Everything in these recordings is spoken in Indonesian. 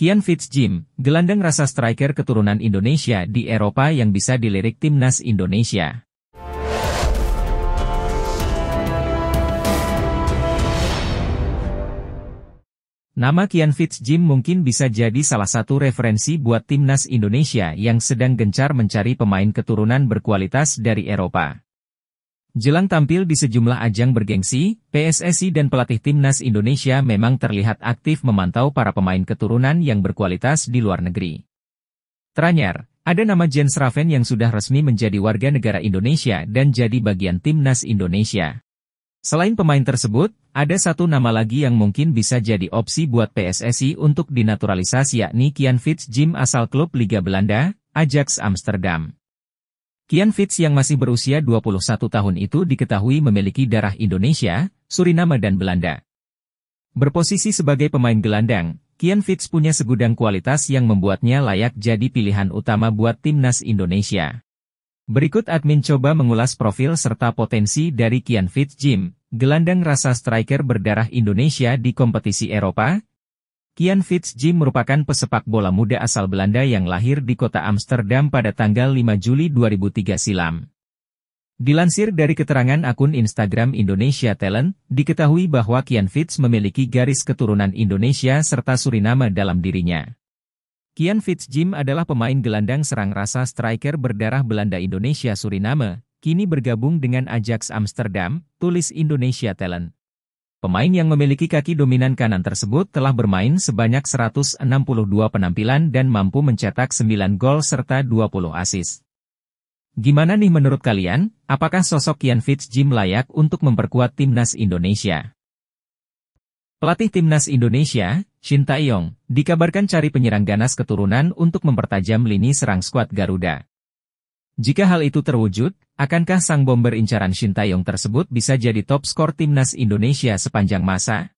Kian Fitz Jim, gelandang rasa striker keturunan Indonesia di Eropa yang bisa dilirik timnas Indonesia. Nama Kian Fitz Jim mungkin bisa jadi salah satu referensi buat timnas Indonesia yang sedang gencar mencari pemain keturunan berkualitas dari Eropa. Jelang tampil di sejumlah ajang bergengsi, PSSI dan pelatih timnas Indonesia memang terlihat aktif memantau para pemain keturunan yang berkualitas di luar negeri. Teranyar, ada nama Jens Raven yang sudah resmi menjadi warga negara Indonesia dan jadi bagian timnas Indonesia. Selain pemain tersebut, ada satu nama lagi yang mungkin bisa jadi opsi buat PSSI untuk dinaturalisasi yakni Kian Fitz Jim asal klub Liga Belanda, Ajax Amsterdam. Kian Fitz yang masih berusia 21 tahun itu diketahui memiliki darah Indonesia, Suriname dan Belanda. Berposisi sebagai pemain gelandang, Kian Fitz punya segudang kualitas yang membuatnya layak jadi pilihan utama buat timnas Indonesia. Berikut admin coba mengulas profil serta potensi dari Kian Fitz Jim, gelandang rasa striker berdarah Indonesia di kompetisi Eropa, Kian Fitz Jim merupakan pesepak bola muda asal Belanda yang lahir di kota Amsterdam pada tanggal 5 Juli 2003 silam. Dilansir dari keterangan akun Instagram Indonesia Talent, diketahui bahwa Kian Fitz memiliki garis keturunan Indonesia serta Suriname dalam dirinya. Kian Fitz Jim adalah pemain gelandang serang rasa striker berdarah Belanda Indonesia Suriname, kini bergabung dengan Ajax Amsterdam, tulis Indonesia Talent. Pemain yang memiliki kaki dominan kanan tersebut telah bermain sebanyak 162 penampilan dan mampu mencetak 9 gol serta 20 assist. Gimana nih menurut kalian, apakah sosok Kian Jim layak untuk memperkuat timnas Indonesia? Pelatih timnas Indonesia, Shin Taeyong, dikabarkan cari penyerang ganas keturunan untuk mempertajam lini serang skuad Garuda. Jika hal itu terwujud, akankah sang bomber incaran Shin Taeyong tersebut bisa jadi top skor timnas Indonesia sepanjang masa?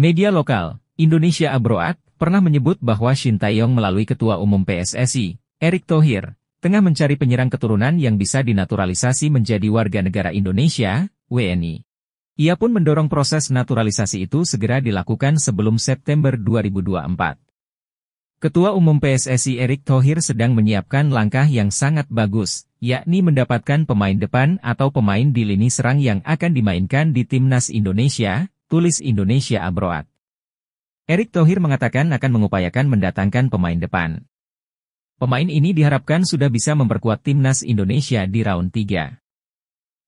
Media lokal, Indonesia Abroad, pernah menyebut bahwa Shin Taeyong melalui Ketua Umum PSSI, Erick Thohir, tengah mencari penyerang keturunan yang bisa dinaturalisasi menjadi warga negara Indonesia, WNI. Ia pun mendorong proses naturalisasi itu segera dilakukan sebelum September 2024. Ketua Umum PSSI Erick Thohir sedang menyiapkan langkah yang sangat bagus, yakni mendapatkan pemain depan atau pemain di lini serang yang akan dimainkan di Timnas Indonesia, tulis Indonesia Abroad. Erick Thohir mengatakan akan mengupayakan mendatangkan pemain depan. Pemain ini diharapkan sudah bisa memperkuat Timnas Indonesia di round 3.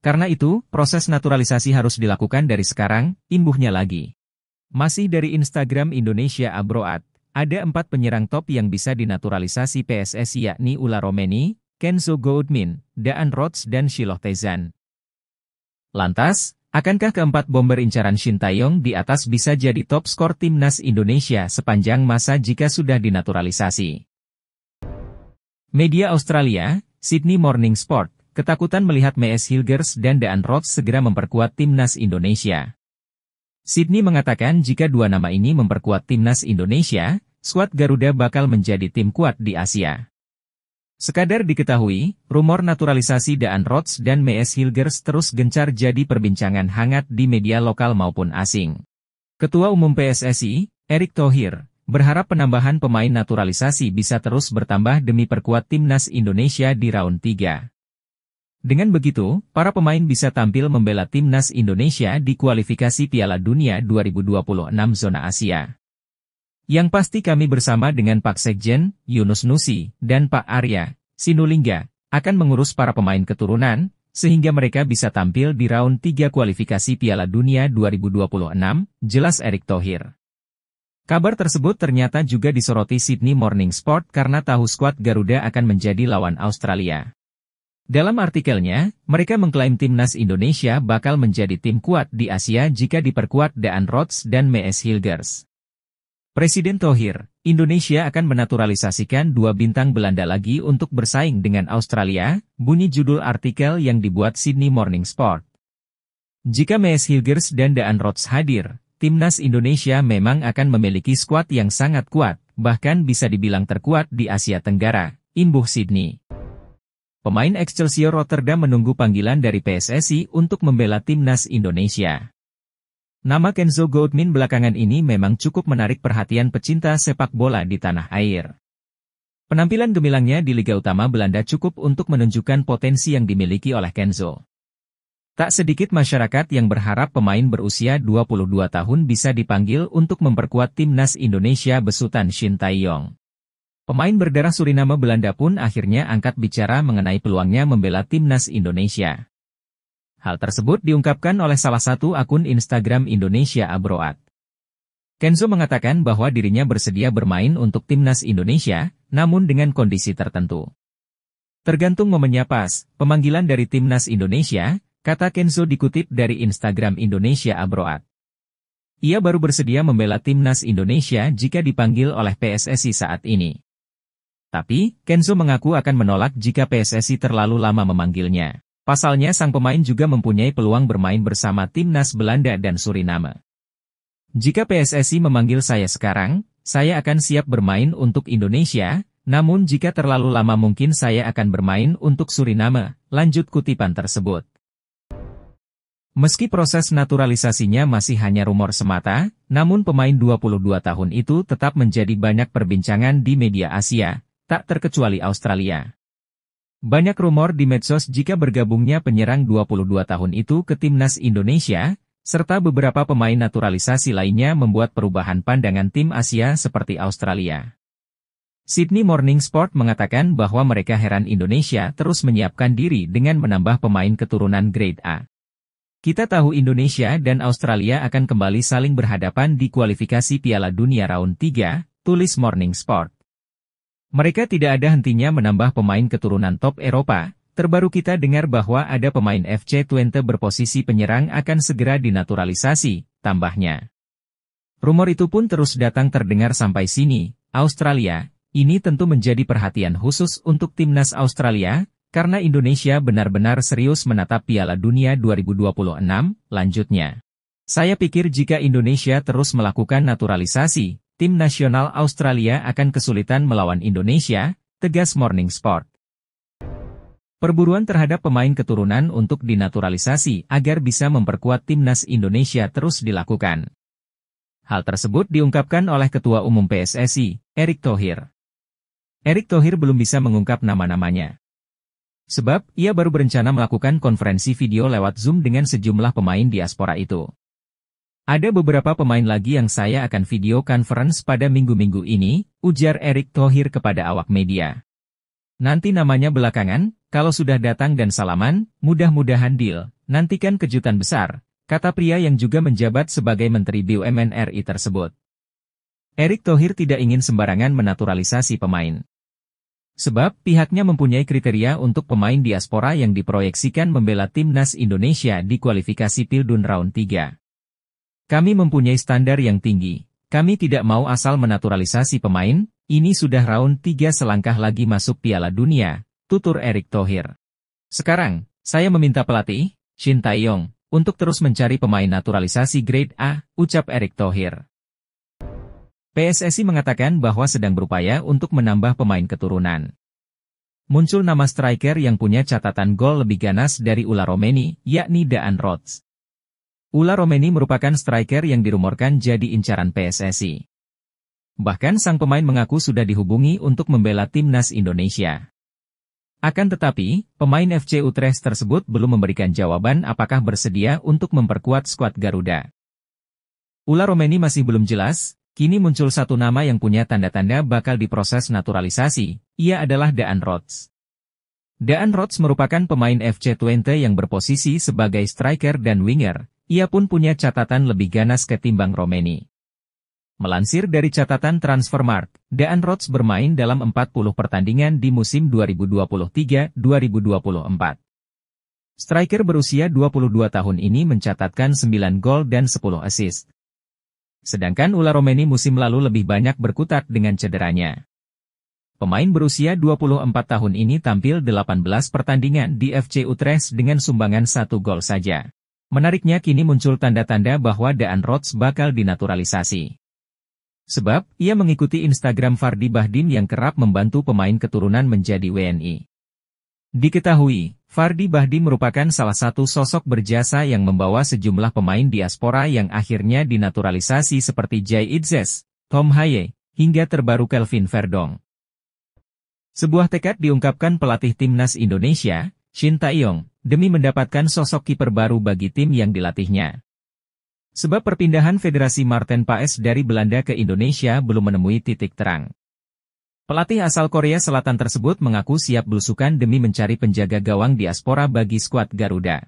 Karena itu, proses naturalisasi harus dilakukan dari sekarang, imbuhnya lagi. Masih dari Instagram Indonesia Abroad, ada empat penyerang top yang bisa dinaturalisasi PSS yakni Ula Romeni, Kenzo Goudmin, Daan Rots dan Shiloh Tezan. Lantas, akankah keempat bomber incaran Shin Taeyong di atas bisa jadi top skor timnas Indonesia sepanjang masa jika sudah dinaturalisasi? Media Australia, Sydney Morning Sport, ketakutan melihat Mees Hilgers dan Daan Rots segera memperkuat timnas Indonesia. Sydney mengatakan jika dua nama ini memperkuat timnas Indonesia, skuad Garuda bakal menjadi tim kuat di Asia. Sekadar diketahui, rumor naturalisasi Daan Rots dan Mees Hilgers terus gencar jadi perbincangan hangat di media lokal maupun asing. Ketua Umum PSSI, Erick Thohir, berharap penambahan pemain naturalisasi bisa terus bertambah demi perkuat timnas Indonesia di round 3. Dengan begitu, para pemain bisa tampil membela timnas Indonesia di kualifikasi Piala Dunia 2026 zona Asia. Yang pasti kami bersama dengan Pak Sekjen, Yunus Nusi, dan Pak Arya, Sinulinga, akan mengurus para pemain keturunan, sehingga mereka bisa tampil di round 3 kualifikasi Piala Dunia 2026, jelas Erick Thohir. Kabar tersebut ternyata juga disoroti Sydney Morning Sport karena tahu skuad Garuda akan menjadi lawan Australia. Dalam artikelnya, mereka mengklaim timnas Indonesia bakal menjadi tim kuat di Asia jika diperkuat Daan Rhodes dan Mees Hilgers. Presiden Tohir, Indonesia akan menaturalisasikan dua bintang Belanda lagi untuk bersaing dengan Australia, bunyi judul artikel yang dibuat Sydney Morning Sport. Jika Mees Hilgers dan Daan Rhodes hadir, timnas Indonesia memang akan memiliki skuad yang sangat kuat, bahkan bisa dibilang terkuat di Asia Tenggara, imbuh Sydney. Pemain Excelsior Rotterdam menunggu panggilan dari PSSI untuk membela timnas Indonesia. Nama Kenzo Goldmin belakangan ini memang cukup menarik perhatian pecinta sepak bola di tanah air. Penampilan gemilangnya di Liga Utama Belanda cukup untuk menunjukkan potensi yang dimiliki oleh Kenzo. Tak sedikit masyarakat yang berharap pemain berusia 22 tahun bisa dipanggil untuk memperkuat timnas Indonesia besutan Shin Taeyong. Pemain berdarah Suriname Belanda pun akhirnya angkat bicara mengenai peluangnya membela timnas Indonesia. Hal tersebut diungkapkan oleh salah satu akun Instagram Indonesia Abroad. Kenzo mengatakan bahwa dirinya bersedia bermain untuk timnas Indonesia, namun dengan kondisi tertentu. Tergantung momennya pas, pemanggilan dari timnas Indonesia, kata Kenzo dikutip dari Instagram Indonesia Abroad. Ia baru bersedia membela timnas Indonesia jika dipanggil oleh PSSI saat ini. Tapi, Kenzo mengaku akan menolak jika PSSI terlalu lama memanggilnya. Pasalnya sang pemain juga mempunyai peluang bermain bersama timnas Belanda dan Suriname. Jika PSSI memanggil saya sekarang, saya akan siap bermain untuk Indonesia, namun jika terlalu lama mungkin saya akan bermain untuk Suriname, lanjut kutipan tersebut. Meski proses naturalisasinya masih hanya rumor semata, namun pemain 22 tahun itu tetap menjadi banyak perbincangan di media Asia, tak terkecuali Australia. Banyak rumor di medsos jika bergabungnya penyerang 22 tahun itu ke timnas Indonesia, serta beberapa pemain naturalisasi lainnya membuat perubahan pandangan tim Asia seperti Australia. Sydney Morning Sport mengatakan bahwa mereka heran Indonesia terus menyiapkan diri dengan menambah pemain keturunan grade A. Kita tahu Indonesia dan Australia akan kembali saling berhadapan di kualifikasi Piala Dunia Round 3, tulis Morning Sport. Mereka tidak ada hentinya menambah pemain keturunan top Eropa, terbaru kita dengar bahwa ada pemain FC Twente berposisi penyerang akan segera dinaturalisasi, tambahnya. Rumor itu pun terus datang terdengar sampai sini, Australia, ini tentu menjadi perhatian khusus untuk timnas Australia, karena Indonesia benar-benar serius menatap Piala Dunia 2026, lanjutnya. Saya pikir jika Indonesia terus melakukan naturalisasi, tim nasional Australia akan kesulitan melawan Indonesia, tegas Morning Sport. Perburuan terhadap pemain keturunan untuk dinaturalisasi agar bisa memperkuat timnas Indonesia terus dilakukan. Hal tersebut diungkapkan oleh Ketua Umum PSSI, Erick Thohir. Erick Thohir belum bisa mengungkap nama-namanya. Sebab, ia baru berencana melakukan konferensi video lewat Zoom dengan sejumlah pemain diaspora itu. Ada beberapa pemain lagi yang saya akan video conference pada minggu-minggu ini, ujar Erick Thohir kepada awak media. Nanti namanya belakangan, kalau sudah datang dan salaman, mudah-mudahan deal, nantikan kejutan besar, kata pria yang juga menjabat sebagai Menteri BUMN RI tersebut. Erick Thohir tidak ingin sembarangan menaturalisasi pemain. Sebab pihaknya mempunyai kriteria untuk pemain diaspora yang diproyeksikan membela timnas Indonesia di kualifikasi Pildun Round 3. Kami mempunyai standar yang tinggi. Kami tidak mau asal menaturalisasi pemain, ini sudah round 3 selangkah lagi masuk Piala Dunia, tutur Erik Thohir. Sekarang, saya meminta pelatih, Shin Taeyong, untuk terus mencari pemain naturalisasi grade A, ucap Erik Thohir. PSSI mengatakan bahwa sedang berupaya untuk menambah pemain keturunan. Muncul nama striker yang punya catatan gol lebih ganas dari Ula Romeni, yakni Daan Rots. Ula Romeni merupakan striker yang dirumorkan jadi incaran PSSI. Bahkan sang pemain mengaku sudah dihubungi untuk membela timnas Indonesia. Akan tetapi, pemain FC Utrecht tersebut belum memberikan jawaban apakah bersedia untuk memperkuat skuad Garuda. Ula Romeni masih belum jelas, kini muncul satu nama yang punya tanda-tanda bakal diproses naturalisasi, ia adalah Daan Rods. Daan Rods merupakan pemain FC Twente yang berposisi sebagai striker dan winger, ia pun punya catatan lebih ganas ketimbang Romeni. Melansir dari catatan Transfermarkt, Daan Rhodes bermain dalam 40 pertandingan di musim 2023-2024. Striker berusia 22 tahun ini mencatatkan 9 gol dan 10 assist. Sedangkan Ula Romeni musim lalu lebih banyak berkutat dengan cederanya. Pemain berusia 24 tahun ini tampil 18 pertandingan di FC Utrecht dengan sumbangan 1 gol saja. Menariknya kini muncul tanda-tanda bahwa Daan Rhodes bakal dinaturalisasi. Sebab, ia mengikuti Instagram Fardi Bahdim yang kerap membantu pemain keturunan menjadi WNI. Diketahui, Fardi Bahdim merupakan salah satu sosok berjasa yang membawa sejumlah pemain diaspora yang akhirnya dinaturalisasi seperti Jay Idzes, Tom Haye, hingga terbaru Kelvin Verdong. Sebuah tekad diungkapkan pelatih timnas Indonesia, Shin Taeyong, demi mendapatkan sosok kiper baru bagi tim yang dilatihnya. Sebab perpindahan Federasi Martin Paes dari Belanda ke Indonesia belum menemui titik terang. Pelatih asal Korea Selatan tersebut mengaku siap belusukan demi mencari penjaga gawang diaspora bagi skuad Garuda.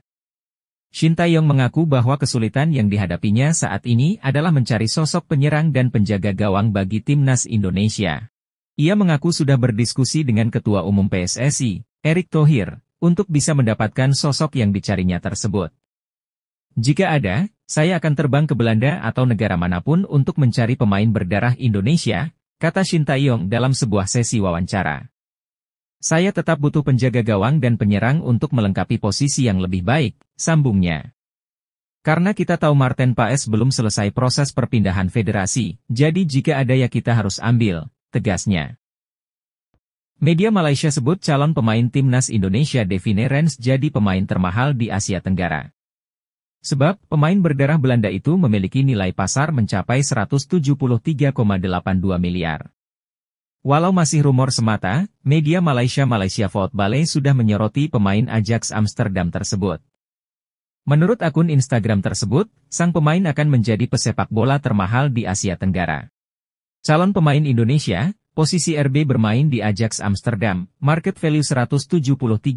Shin Taeyong mengaku bahwa kesulitan yang dihadapinya saat ini adalah mencari sosok penyerang dan penjaga gawang bagi timnas Indonesia. Ia mengaku sudah berdiskusi dengan Ketua Umum PSSI, Erick Thohir, untuk bisa mendapatkan sosok yang dicarinya tersebut. Jika ada, saya akan terbang ke Belanda atau negara manapun untuk mencari pemain berdarah Indonesia, kata Shin Taeyong dalam sebuah sesi wawancara. Saya tetap butuh penjaga gawang dan penyerang untuk melengkapi posisi yang lebih baik, sambungnya. Karena kita tahu Martin Paes belum selesai proses perpindahan federasi, jadi jika ada ya kita harus ambil, tegasnya. Media Malaysia sebut calon pemain timnas Indonesia Devine Rens jadi pemain termahal di Asia Tenggara. Sebab, pemain berdarah Belanda itu memiliki nilai pasar mencapai 173,82 miliar. Walau masih rumor semata, media Malaysia Malaysia Football sudah menyoroti pemain Ajax Amsterdam tersebut. Menurut akun Instagram tersebut, sang pemain akan menjadi pesepak bola termahal di Asia Tenggara. Calon pemain Indonesia, Posisi RB bermain di Ajax Amsterdam, market value 173,82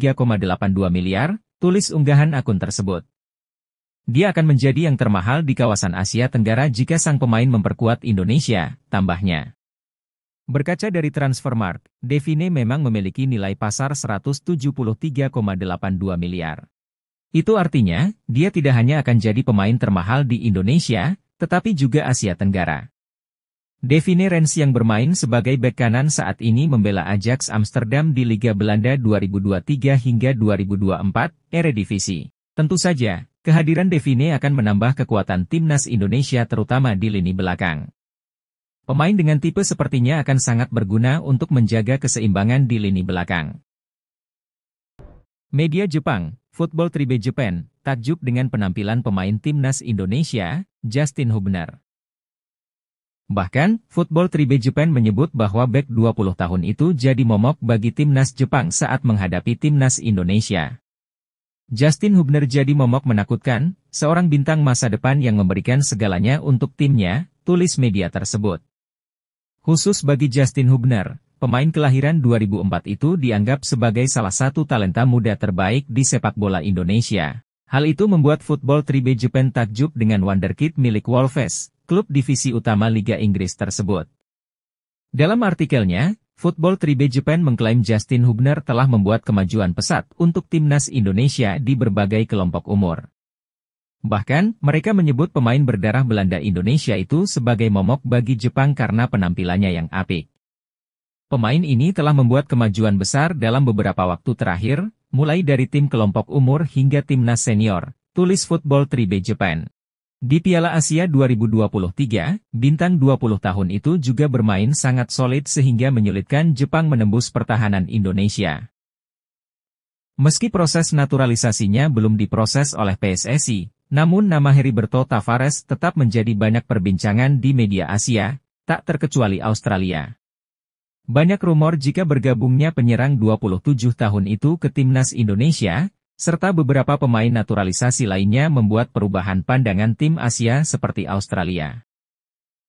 miliar, tulis unggahan akun tersebut. Dia akan menjadi yang termahal di kawasan Asia Tenggara jika sang pemain memperkuat Indonesia, tambahnya. Berkaca dari Transfermarkt, Devine memang memiliki nilai pasar 173,82 miliar. Itu artinya, dia tidak hanya akan jadi pemain termahal di Indonesia, tetapi juga Asia Tenggara. Devine Rens yang bermain sebagai bek kanan saat ini membela Ajax Amsterdam di Liga Belanda 2023 hingga 2024, Eredivisie. Tentu saja, kehadiran Devine akan menambah kekuatan timnas Indonesia terutama di lini belakang. Pemain dengan tipe sepertinya akan sangat berguna untuk menjaga keseimbangan di lini belakang. Media Jepang, Football Tribe Japan, takjub dengan penampilan pemain timnas Indonesia, Justin Hubner. Bahkan, Football Tribe Japan menyebut bahwa back 20 tahun itu jadi momok bagi timnas Jepang saat menghadapi timnas Indonesia. Justin Hubner jadi momok menakutkan, seorang bintang masa depan yang memberikan segalanya untuk timnya, tulis media tersebut. Khusus bagi Justin Hubner, pemain kelahiran 2004 itu dianggap sebagai salah satu talenta muda terbaik di sepak bola Indonesia. Hal itu membuat Football Tribe Japan takjub dengan wonderkid milik Wolves, klub divisi utama Liga Inggris tersebut. Dalam artikelnya, Football Tribe Japan mengklaim Justin Hubner telah membuat kemajuan pesat untuk timnas Indonesia di berbagai kelompok umur. Bahkan, mereka menyebut pemain berdarah Belanda Indonesia itu sebagai momok bagi Jepang karena penampilannya yang apik. Pemain ini telah membuat kemajuan besar dalam beberapa waktu terakhir, mulai dari tim kelompok umur hingga timnas senior, tulis Football Tribe Japan. Di Piala Asia 2023, bintang 20 tahun itu juga bermain sangat solid sehingga menyulitkan Jepang menembus pertahanan Indonesia. Meski proses naturalisasinya belum diproses oleh PSSI, namun nama Heriberto Tavares tetap menjadi banyak perbincangan di media Asia, tak terkecuali Australia. Banyak rumor jika bergabungnya penyerang 27 tahun itu ke timnas Indonesia, serta beberapa pemain naturalisasi lainnya membuat perubahan pandangan tim Asia seperti Australia.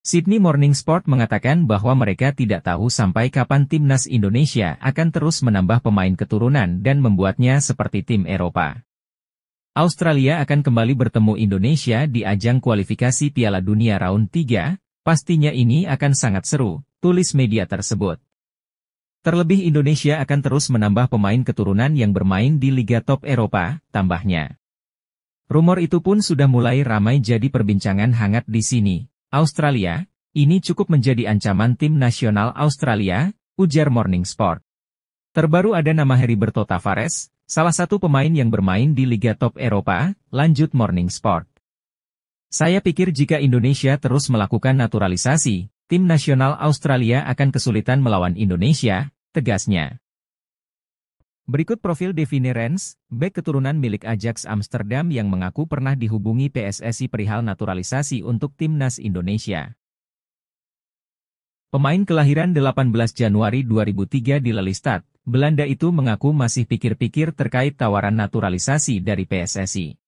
Sydney Morning Sport mengatakan bahwa mereka tidak tahu sampai kapan timnas Indonesia akan terus menambah pemain keturunan dan membuatnya seperti tim Eropa. Australia akan kembali bertemu Indonesia di ajang kualifikasi Piala Dunia Round 3, pastinya ini akan sangat seru, tulis media tersebut. Terlebih Indonesia akan terus menambah pemain keturunan yang bermain di Liga Top Eropa, tambahnya. Rumor itu pun sudah mulai ramai jadi perbincangan hangat di sini. Australia, ini cukup menjadi ancaman tim nasional Australia, ujar Morning Sport. Terbaru ada nama Heriberto Tavares, salah satu pemain yang bermain di Liga Top Eropa, lanjut Morning Sport. Saya pikir jika Indonesia terus melakukan naturalisasi, tim nasional Australia akan kesulitan melawan Indonesia, tegasnya. Berikut profil Devine Rens, bek keturunan milik Ajax Amsterdam yang mengaku pernah dihubungi PSSI perihal naturalisasi untuk timnas Indonesia. Pemain kelahiran 18 Januari 2003 di Lelystad, Belanda itu mengaku masih pikir-pikir terkait tawaran naturalisasi dari PSSI.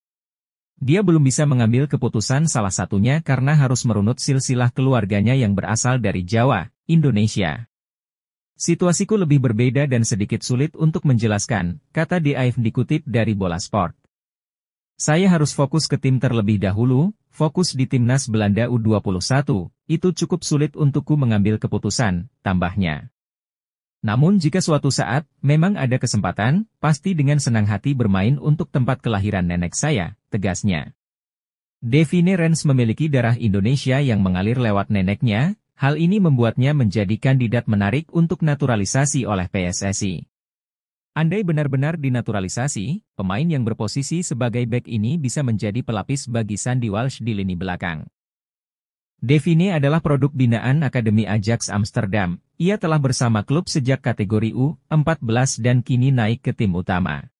Dia belum bisa mengambil keputusan salah satunya karena harus merunut silsilah keluarganya yang berasal dari Jawa, Indonesia. Situasiku lebih berbeda dan sedikit sulit untuk menjelaskan, kata D.I.F. dikutip dari Bola Sport. Saya harus fokus ke tim terlebih dahulu, fokus di timnas Belanda U21, itu cukup sulit untukku mengambil keputusan, tambahnya. Namun jika suatu saat, memang ada kesempatan, pasti dengan senang hati bermain untuk tempat kelahiran nenek saya, tegasnya. Devine Rens memiliki darah Indonesia yang mengalir lewat neneknya, hal ini membuatnya menjadi kandidat menarik untuk naturalisasi oleh PSSI. Andai benar-benar dinaturalisasi, pemain yang berposisi sebagai back ini bisa menjadi pelapis bagi Sandy Walsh di lini belakang. Devine adalah produk binaan Akademi Ajax Amsterdam. Ia telah bersama klub sejak kategori U14 dan kini naik ke tim utama.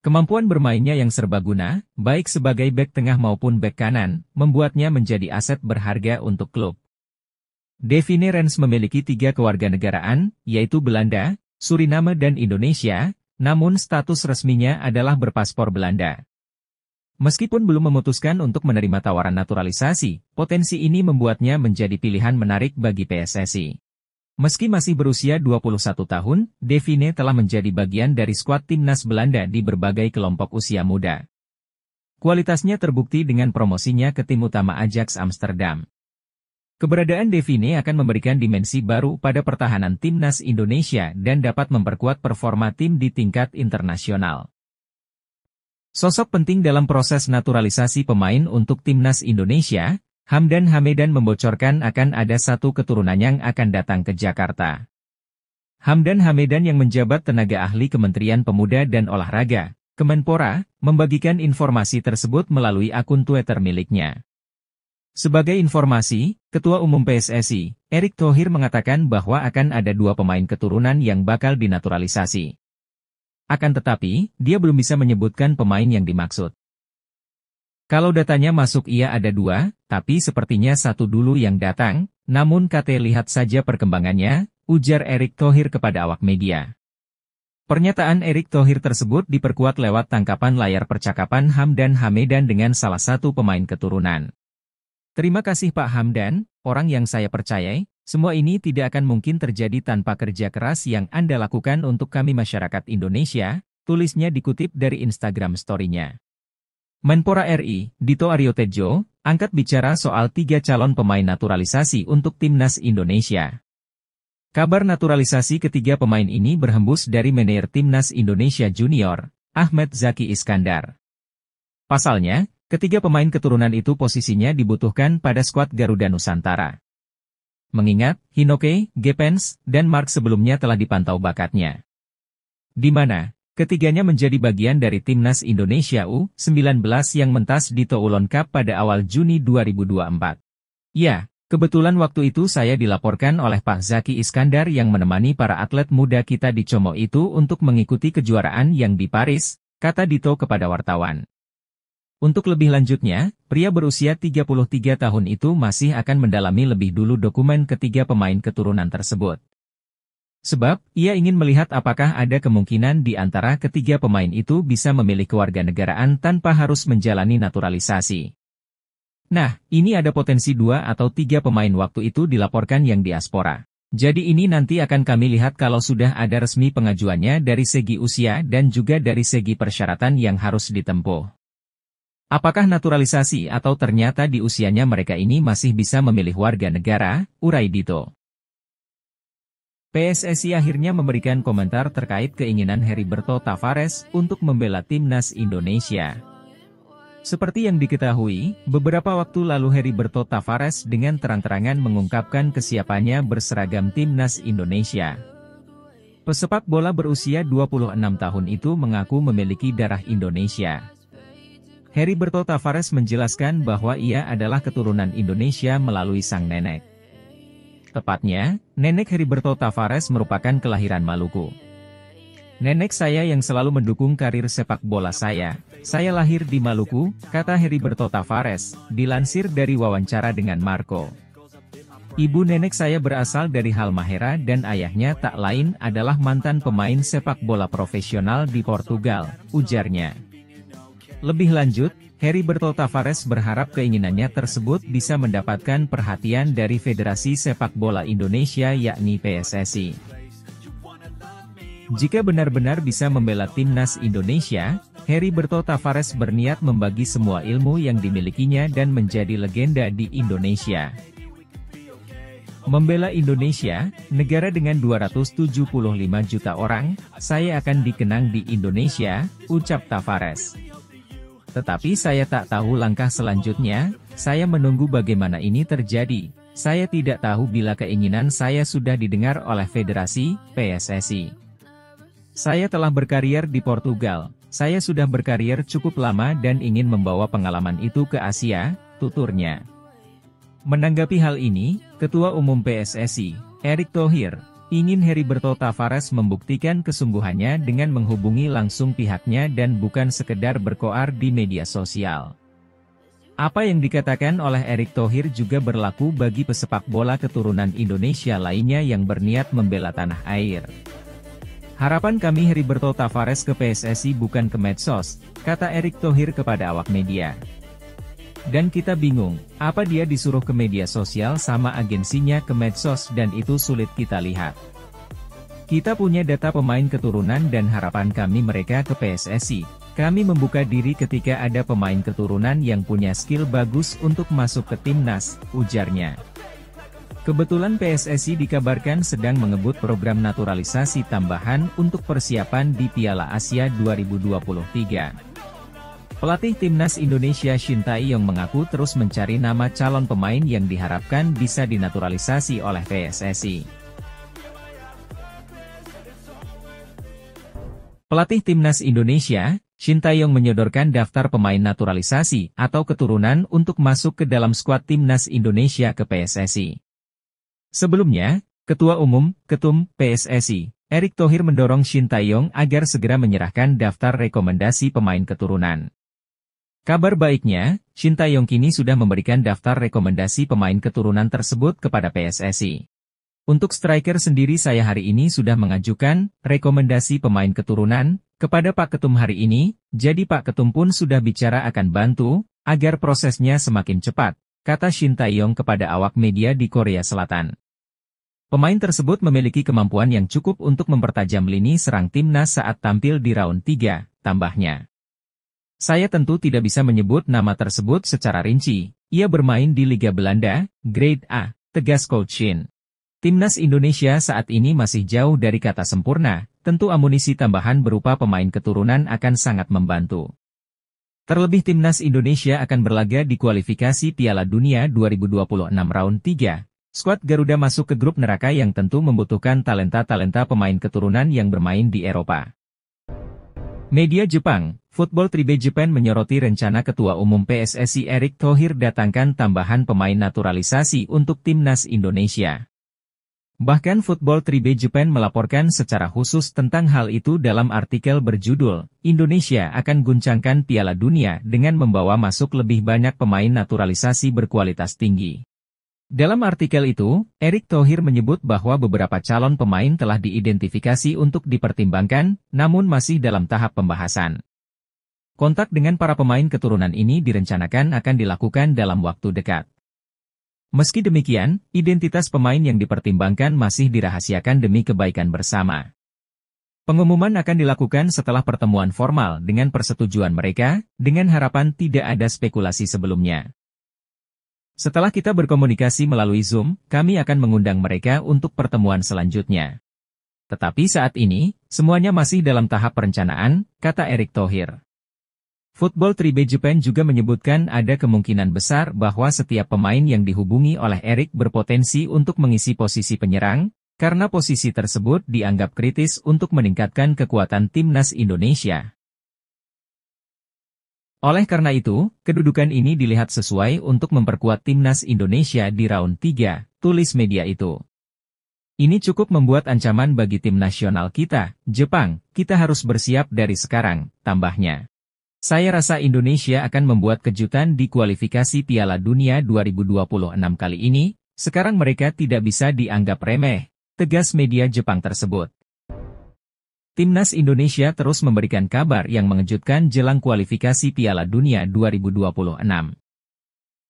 Kemampuan bermainnya yang serbaguna, baik sebagai bek tengah maupun bek kanan, membuatnya menjadi aset berharga untuk klub. Devine Rens memiliki tiga kewarganegaraan, yaitu Belanda, Suriname dan Indonesia, namun status resminya adalah berpaspor Belanda. Meskipun belum memutuskan untuk menerima tawaran naturalisasi, potensi ini membuatnya menjadi pilihan menarik bagi PSSI. Meski masih berusia 21 tahun, Devine telah menjadi bagian dari skuad timnas Belanda di berbagai kelompok usia muda. Kualitasnya terbukti dengan promosinya ke tim utama Ajax Amsterdam. Keberadaan Devine akan memberikan dimensi baru pada pertahanan timnas Indonesia dan dapat memperkuat performa tim di tingkat internasional. Sosok penting dalam proses naturalisasi pemain untuk timnas Indonesia, Hamdan Hamedan membocorkan akan ada satu keturunan yang akan datang ke Jakarta. Hamdan Hamedan yang menjabat tenaga ahli Kementerian Pemuda dan Olahraga, Kemenpora, membagikan informasi tersebut melalui akun Twitter miliknya. Sebagai informasi, Ketua Umum PSSI, Erick Thohir mengatakan bahwa akan ada dua pemain keturunan yang bakal dinaturalisasi. Akan tetapi, dia belum bisa menyebutkan pemain yang dimaksud. Kalau datanya masuk ia ada dua, tapi sepertinya satu dulu yang datang, namun KT lihat saja perkembangannya, ujar Erick Thohir kepada awak media. Pernyataan Erick Thohir tersebut diperkuat lewat tangkapan layar percakapan Hamdan Hamedan dengan salah satu pemain keturunan. Terima kasih Pak Hamdan, orang yang saya percayai, semua ini tidak akan mungkin terjadi tanpa kerja keras yang Anda lakukan untuk kami masyarakat Indonesia, tulisnya dikutip dari Instagram story-nya. Menpora RI, Dito Aryo Tejo, angkat bicara soal tiga calon pemain naturalisasi untuk Timnas Indonesia. Kabar naturalisasi ketiga pemain ini berhembus dari manajer Timnas Indonesia Junior, Ahmed Zaki Iskandar. Pasalnya, ketiga pemain keturunan itu posisinya dibutuhkan pada skuad Garuda Nusantara. Mengingat, Hinoke, Gepens, dan Mark sebelumnya telah dipantau bakatnya. Di mana, ketiganya menjadi bagian dari Timnas Indonesia U-19 yang mentas di Toulon Cup pada awal Juni 2024. Ya, kebetulan waktu itu saya dilaporkan oleh Pak Zaki Iskandar yang menemani para atlet muda kita di Como itu untuk mengikuti kejuaraan yang di Paris, kata Dito kepada wartawan. Untuk lebih lanjutnya, pria berusia 33 tahun itu masih akan mendalami lebih dulu dokumen ketiga pemain keturunan tersebut. Sebab, ia ingin melihat apakah ada kemungkinan di antara ketiga pemain itu bisa memilih kewarganegaraan tanpa harus menjalani naturalisasi. Nah, ini ada potensi dua atau tiga pemain waktu itu dilaporkan yang diaspora. Jadi ini nanti akan kami lihat kalau sudah ada resmi pengajuannya dari segi usia dan juga dari segi persyaratan yang harus ditempuh. Apakah naturalisasi atau ternyata di usianya mereka ini masih bisa memilih warga negara, urai Dito. PSSI akhirnya memberikan komentar terkait keinginan Heriberto Tavares untuk membela timnas Indonesia. Seperti yang diketahui, beberapa waktu lalu Heriberto Tavares dengan terang-terangan mengungkapkan kesiapannya berseragam timnas Indonesia. Pesepak bola berusia 26 tahun itu mengaku memiliki darah Indonesia. Heriberto Tavares menjelaskan bahwa ia adalah keturunan Indonesia melalui sang nenek. Tepatnya, nenek Heriberto Tavares merupakan kelahiran Maluku. Nenek saya yang selalu mendukung karir sepak bola saya. Saya lahir di Maluku, kata Heriberto Tavares, dilansir dari wawancara dengan Marco. Ibu nenek saya berasal dari Halmahera dan ayahnya tak lain adalah mantan pemain sepak bola profesional di Portugal, ujarnya. Lebih lanjut, Harry Bertol Tavares berharap keinginannya tersebut bisa mendapatkan perhatian dari Federasi Sepak Bola Indonesia yakni PSSI. Jika benar-benar bisa membela timnas Indonesia, Harry Bertol Tavares berniat membagi semua ilmu yang dimilikinya dan menjadi legenda di Indonesia. Membela Indonesia, negara dengan 275 juta orang, saya akan dikenang di Indonesia, ucap Tavares. Tetapi saya tak tahu langkah selanjutnya, saya menunggu bagaimana ini terjadi. Saya tidak tahu bila keinginan saya sudah didengar oleh Federasi, PSSI. Saya telah berkarier di Portugal, saya sudah berkarier cukup lama dan ingin membawa pengalaman itu ke Asia, tuturnya. Menanggapi hal ini, Ketua Umum PSSI, Erick Thohir, ingin Heriberto Tavares membuktikan kesungguhannya dengan menghubungi langsung pihaknya dan bukan sekedar berkoar di media sosial. Apa yang dikatakan oleh Erick Thohir juga berlaku bagi pesepak bola keturunan Indonesia lainnya yang berniat membela tanah air. Harapan kami Heriberto Tavares ke PSSI bukan ke medsos, kata Erick Thohir kepada awak media. Dan kita bingung, apa dia disuruh ke media sosial sama agensinya ke medsos dan itu sulit kita lihat. Kita punya data pemain keturunan dan harapan kami mereka ke PSSI. Kami membuka diri ketika ada pemain keturunan yang punya skill bagus untuk masuk ke timnas, ujarnya. Kebetulan PSSI dikabarkan sedang mengebut program naturalisasi tambahan untuk persiapan di Piala Asia 2023. Pelatih Timnas Indonesia Shin Tae-yong mengaku terus mencari nama calon pemain yang diharapkan bisa dinaturalisasi oleh PSSI. Pelatih Timnas Indonesia, Shin Tae-yong menyodorkan daftar pemain naturalisasi atau keturunan untuk masuk ke dalam skuad Timnas Indonesia ke PSSI. Sebelumnya, Ketua Umum, Ketum, PSSI, Erick Thohir mendorong Shin Tae-yong agar segera menyerahkan daftar rekomendasi pemain keturunan. Kabar baiknya, Shin Tae-yong kini sudah memberikan daftar rekomendasi pemain keturunan tersebut kepada PSSI. Untuk striker sendiri saya hari ini sudah mengajukan rekomendasi pemain keturunan kepada Pak Ketum hari ini, jadi Pak Ketum pun sudah bicara akan bantu agar prosesnya semakin cepat, kata Shin Tae-yong kepada awak media di Korea Selatan. Pemain tersebut memiliki kemampuan yang cukup untuk mempertajam lini serang timnas saat tampil di round 3, tambahnya. Saya tentu tidak bisa menyebut nama tersebut secara rinci. Ia bermain di Liga Belanda, Grade A, tegas Coachin. Timnas Indonesia saat ini masih jauh dari kata sempurna, tentu amunisi tambahan berupa pemain keturunan akan sangat membantu. Terlebih Timnas Indonesia akan berlaga di kualifikasi Piala Dunia 2026 Round 3. Skuad Garuda masuk ke grup neraka yang tentu membutuhkan talenta-talenta pemain keturunan yang bermain di Eropa. Media Jepang, Football Tribe Japan menyoroti rencana Ketua Umum PSSI Erick Thohir datangkan tambahan pemain naturalisasi untuk timnas Indonesia. Bahkan Football Tribe Japan melaporkan secara khusus tentang hal itu dalam artikel berjudul, Indonesia akan guncangkan Piala Dunia dengan membawa masuk lebih banyak pemain naturalisasi berkualitas tinggi. Dalam artikel itu, Erick Thohir menyebut bahwa beberapa calon pemain telah diidentifikasi untuk dipertimbangkan, namun masih dalam tahap pembahasan. Kontak dengan para pemain keturunan ini direncanakan akan dilakukan dalam waktu dekat. Meski demikian, identitas pemain yang dipertimbangkan masih dirahasiakan demi kebaikan bersama. Pengumuman akan dilakukan setelah pertemuan formal dengan persetujuan mereka, dengan harapan tidak ada spekulasi sebelumnya. Setelah kita berkomunikasi melalui Zoom, kami akan mengundang mereka untuk pertemuan selanjutnya. Tetapi saat ini, semuanya masih dalam tahap perencanaan, kata Erick Thohir. Football Tribe Japan juga menyebutkan ada kemungkinan besar bahwa setiap pemain yang dihubungi oleh Erick berpotensi untuk mengisi posisi penyerang, karena posisi tersebut dianggap kritis untuk meningkatkan kekuatan timnas Indonesia. Oleh karena itu, kedudukan ini dilihat sesuai untuk memperkuat timnas Indonesia di round 3, tulis media itu. Ini cukup membuat ancaman bagi tim nasional kita, Jepang, kita harus bersiap dari sekarang, tambahnya. Saya rasa Indonesia akan membuat kejutan di kualifikasi Piala Dunia 2026 kali ini, sekarang mereka tidak bisa dianggap remeh, tegas media Jepang tersebut. Timnas Indonesia terus memberikan kabar yang mengejutkan jelang kualifikasi Piala Dunia 2026.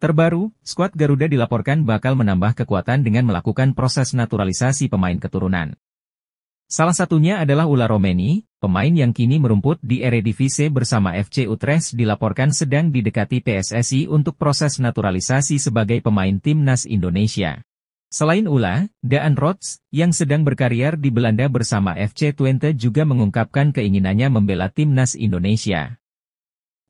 Terbaru, skuad Garuda dilaporkan bakal menambah kekuatan dengan melakukan proses naturalisasi pemain keturunan. Salah satunya adalah Ula Romeni, pemain yang kini merumput di Eredivisie bersama FC Utrecht dilaporkan sedang didekati PSSI untuk proses naturalisasi sebagai pemain timnas Indonesia. Selain Ula, Daan Rots, yang sedang berkarier di Belanda bersama FC Twente juga mengungkapkan keinginannya membela timnas Indonesia.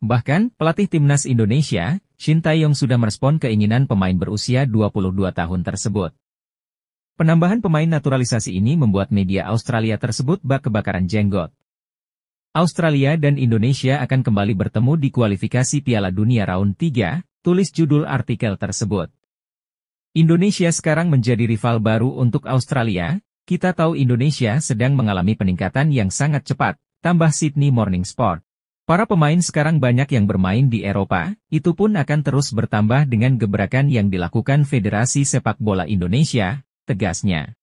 Bahkan, pelatih timnas Indonesia, Shin Taeyong sudah merespon keinginan pemain berusia 22 tahun tersebut. Penambahan pemain naturalisasi ini membuat media Australia tersebut bak kebakaran jenggot. Australia dan Indonesia akan kembali bertemu di kualifikasi Piala Dunia Round 3, tulis judul artikel tersebut. Indonesia sekarang menjadi rival baru untuk Australia, kita tahu Indonesia sedang mengalami peningkatan yang sangat cepat, tambah Sydney Morning Sport. Para pemain sekarang banyak yang bermain di Eropa, itu pun akan terus bertambah dengan gebrakan yang dilakukan Federasi Sepak Bola Indonesia, tegasnya.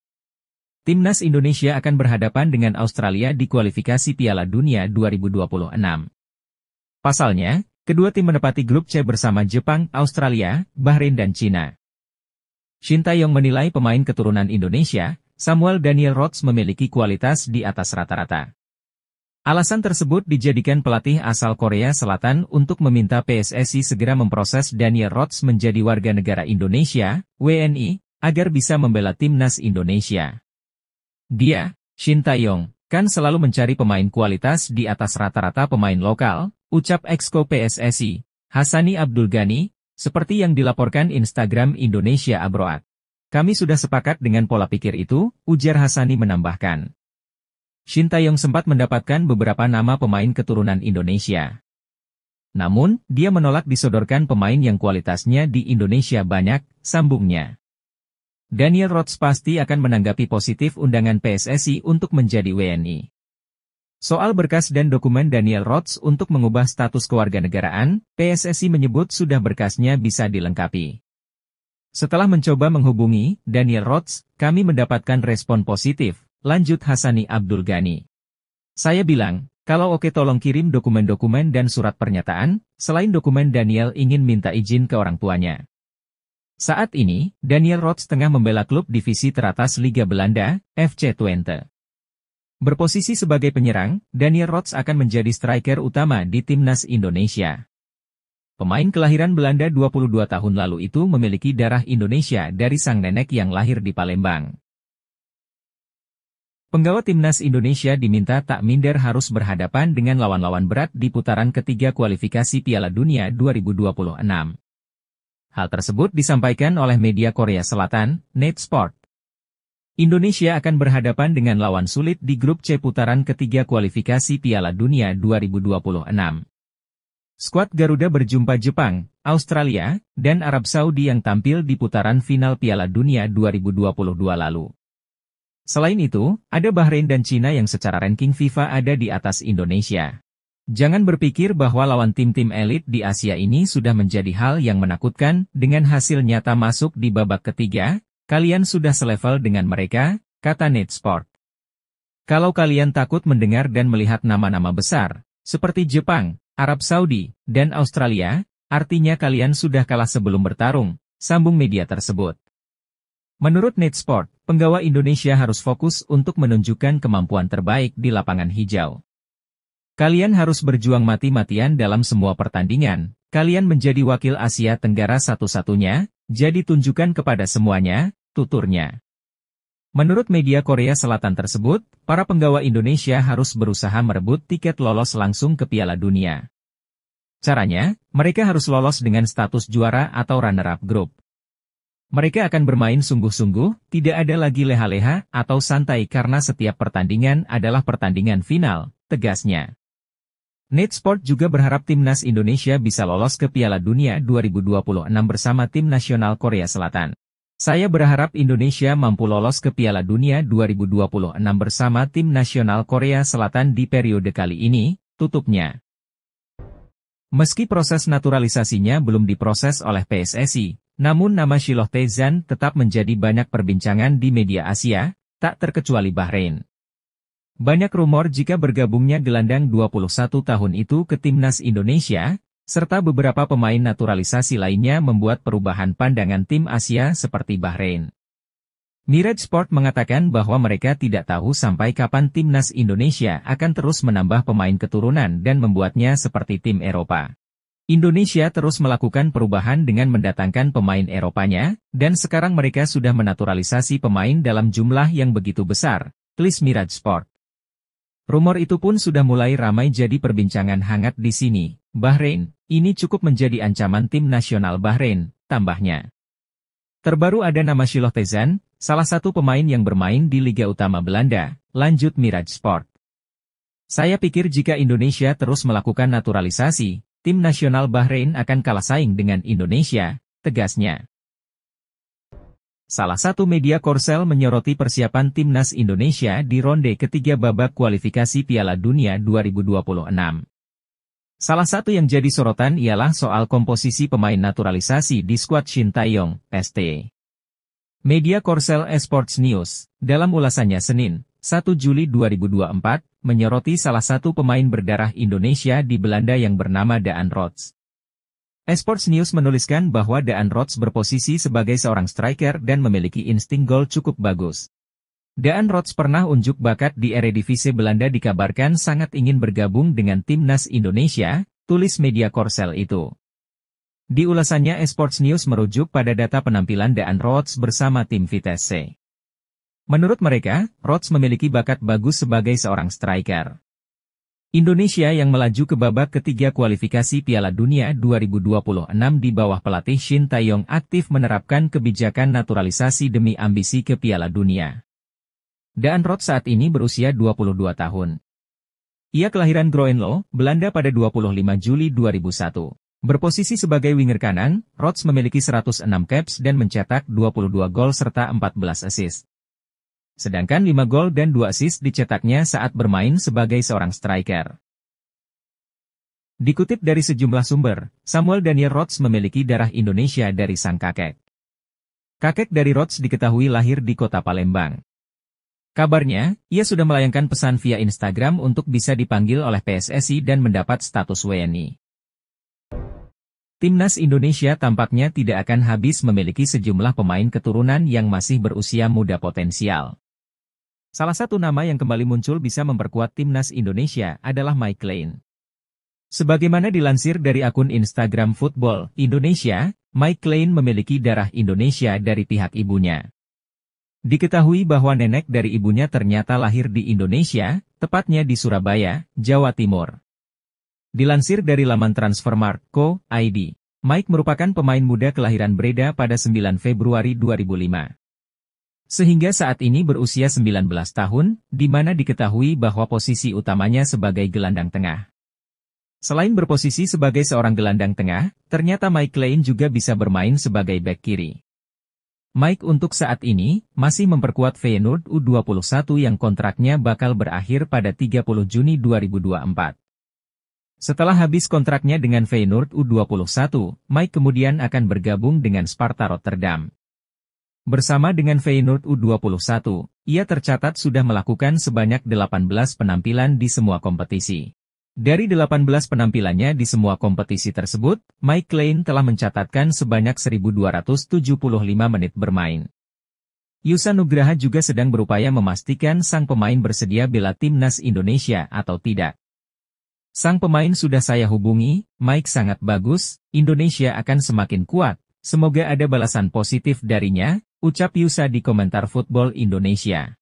Timnas Indonesia akan berhadapan dengan Australia di kualifikasi Piala Dunia 2026. Pasalnya, kedua tim menepati grup C bersama Jepang, Australia, Bahrain dan Cina. Shin Yong menilai pemain keturunan Indonesia, Samuel Daniel Rhodes memiliki kualitas di atas rata-rata. Alasan tersebut dijadikan pelatih asal Korea Selatan untuk meminta PSSI segera memproses Daniel Rhodes menjadi warga negara Indonesia, WNI, agar bisa membela timnas Indonesia. Dia, Shin Yong, kan selalu mencari pemain kualitas di atas rata-rata pemain lokal, ucap Exco PSSI, Hasani Abdul Ghani, seperti yang dilaporkan Instagram Indonesia Abroad. Kami sudah sepakat dengan pola pikir itu, ujar Hasani menambahkan. Shin Taeyong sempat mendapatkan beberapa nama pemain keturunan Indonesia. Namun, dia menolak disodorkan pemain yang kualitasnya di Indonesia banyak, sambungnya. Daniel Rods pasti akan menanggapi positif undangan PSSI untuk menjadi WNI. Soal berkas dan dokumen Daniel Rhodes untuk mengubah status kewarganegaraan, PSSI menyebut sudah berkasnya bisa dilengkapi. Setelah mencoba menghubungi Daniel Rhodes, kami mendapatkan respon positif, lanjut Hasani Abdul Ghani. Saya bilang, kalau oke tolong kirim dokumen-dokumen dan surat pernyataan, selain dokumen Daniel ingin minta izin ke orang tuanya. Saat ini, Daniel Rhodes tengah membela klub divisi teratas Liga Belanda, FC Twente. Berposisi sebagai penyerang, Daniel Rots akan menjadi striker utama di timnas Indonesia. Pemain kelahiran Belanda 22 tahun lalu itu memiliki darah Indonesia dari sang nenek yang lahir di Palembang. Penggawa timnas Indonesia diminta tak minder harus berhadapan dengan lawan-lawan berat di putaran ketiga kualifikasi Piala Dunia 2026. Hal tersebut disampaikan oleh media Korea Selatan, Net Sport. Indonesia akan berhadapan dengan lawan sulit di grup C putaran ketiga kualifikasi Piala Dunia 2026. Skuad Garuda berjumpa Jepang, Australia, dan Arab Saudi yang tampil di putaran final Piala Dunia 2022 lalu. Selain itu, ada Bahrain dan Cina yang secara ranking FIFA ada di atas Indonesia. Jangan berpikir bahwa lawan tim-tim elit di Asia ini sudah menjadi hal yang menakutkan dengan hasil nyata masuk di babak ketiga, Kalian sudah selevel dengan mereka, kata Nate Sport. Kalau kalian takut mendengar dan melihat nama-nama besar, seperti Jepang, Arab Saudi, dan Australia, artinya kalian sudah kalah sebelum bertarung, sambung media tersebut. Menurut Nate Sport, penggawa Indonesia harus fokus untuk menunjukkan kemampuan terbaik di lapangan hijau. Kalian harus berjuang mati-matian dalam semua pertandingan, kalian menjadi wakil Asia Tenggara satu-satunya, jadi tunjukkan kepada semuanya, tuturnya. Menurut media Korea Selatan tersebut, para penggawa Indonesia harus berusaha merebut tiket lolos langsung ke Piala Dunia. Caranya, mereka harus lolos dengan status juara atau runner-up grup. Mereka akan bermain sungguh-sungguh, tidak ada lagi leha-leha atau santai karena setiap pertandingan adalah pertandingan final, tegasnya. Netsport juga berharap timnas Indonesia bisa lolos ke Piala Dunia 2026 bersama tim nasional Korea Selatan. Saya berharap Indonesia mampu lolos ke Piala Dunia 2026 bersama tim nasional Korea Selatan di periode kali ini, tutupnya. Meski proses naturalisasinya belum diproses oleh PSSI, namun nama Shiloh Tezan tetap menjadi banyak perbincangan di media Asia, tak terkecuali Bahrain. Banyak rumor jika bergabungnya gelandang 21 tahun itu ke timnas Indonesia, serta beberapa pemain naturalisasi lainnya membuat perubahan pandangan tim Asia seperti Bahrain. Mirage Sport mengatakan bahwa mereka tidak tahu sampai kapan timnas Indonesia akan terus menambah pemain keturunan dan membuatnya seperti tim Eropa. Indonesia terus melakukan perubahan dengan mendatangkan pemain Eropanya, dan sekarang mereka sudah menaturalisasi pemain dalam jumlah yang begitu besar, tulis Mirage Sport. Rumor itu pun sudah mulai ramai jadi perbincangan hangat di sini, Bahrain, ini cukup menjadi ancaman tim nasional Bahrain, tambahnya. Terbaru ada nama Shiloh Tezan, salah satu pemain yang bermain di Liga Utama Belanda, lanjut Miraj Sport. Saya pikir jika Indonesia terus melakukan naturalisasi, tim nasional Bahrain akan kalah saing dengan Indonesia, tegasnya. Salah satu media Korsel menyoroti persiapan timnas Indonesia di ronde ketiga babak kualifikasi Piala Dunia 2026. Salah satu yang jadi sorotan ialah soal komposisi pemain naturalisasi di skuad Shin Taeyong, ST. Media Korsel Esports News, dalam ulasannya Senin, 1 Juli 2024, menyoroti salah satu pemain berdarah Indonesia di Belanda yang bernama Daan Rots. Esports News menuliskan bahwa Daan Rots berposisi sebagai seorang striker dan memiliki insting gol cukup bagus. Daan Rots pernah unjuk bakat di Eredivisie Belanda dikabarkan sangat ingin bergabung dengan timnas Indonesia, tulis media Korsel itu. Di ulasannya Esports News merujuk pada data penampilan Daan Rots bersama tim Vitesse. Menurut mereka, Rots memiliki bakat bagus sebagai seorang striker. Indonesia yang melaju ke babak ketiga kualifikasi Piala Dunia 2026 di bawah pelatih Shin Taeyong aktif menerapkan kebijakan naturalisasi demi ambisi ke Piala Dunia. Daan Roth saat ini berusia 22 tahun. Ia kelahiran Groenlo, Belanda pada 25 Juli 2001. Berposisi sebagai winger kanan, Rods memiliki 106 caps dan mencetak 22 gol serta 14 assist. Sedangkan 5 gol dan 2 assist dicetaknya saat bermain sebagai seorang striker. Dikutip dari sejumlah sumber, Samuel Daniel Rods memiliki darah Indonesia dari sang kakek. Kakek dari Rods diketahui lahir di kota Palembang. Kabarnya, ia sudah melayangkan pesan via Instagram untuk bisa dipanggil oleh PSSI dan mendapat status WNI. Timnas Indonesia tampaknya tidak akan habis memiliki sejumlah pemain keturunan yang masih berusia muda potensial. Salah satu nama yang kembali muncul bisa memperkuat timnas Indonesia adalah Mike Lane. Sebagaimana dilansir dari akun Instagram Football Indonesia, Mike Lane memiliki darah Indonesia dari pihak ibunya. Diketahui bahwa nenek dari ibunya ternyata lahir di Indonesia, tepatnya di Surabaya, Jawa Timur. Dilansir dari laman transfermarkt.co.id, Mike merupakan pemain muda kelahiran Breda pada 9 Februari 2005. Sehingga saat ini berusia 19 tahun, di mana diketahui bahwa posisi utamanya sebagai gelandang tengah. Selain berposisi sebagai seorang gelandang tengah, ternyata Mike Lane juga bisa bermain sebagai bek kiri. Mike untuk saat ini masih memperkuat Feyenoord U21 yang kontraknya bakal berakhir pada 30 Juni 2024. Setelah habis kontraknya dengan Feyenoord U21, Mike kemudian akan bergabung dengan Sparta Rotterdam. Bersama dengan Feyenoord U21, ia tercatat sudah melakukan sebanyak 18 penampilan di semua kompetisi. Dari 18 penampilannya di semua kompetisi tersebut, Mike Lane telah mencatatkan sebanyak 1.275 menit bermain. Yusa Nugraha juga sedang berupaya memastikan sang pemain bersedia bela timnas Indonesia atau tidak. Sang pemain sudah saya hubungi, Mike sangat bagus, Indonesia akan semakin kuat, semoga ada balasan positif darinya, ucap Yusa di komentar Football Indonesia.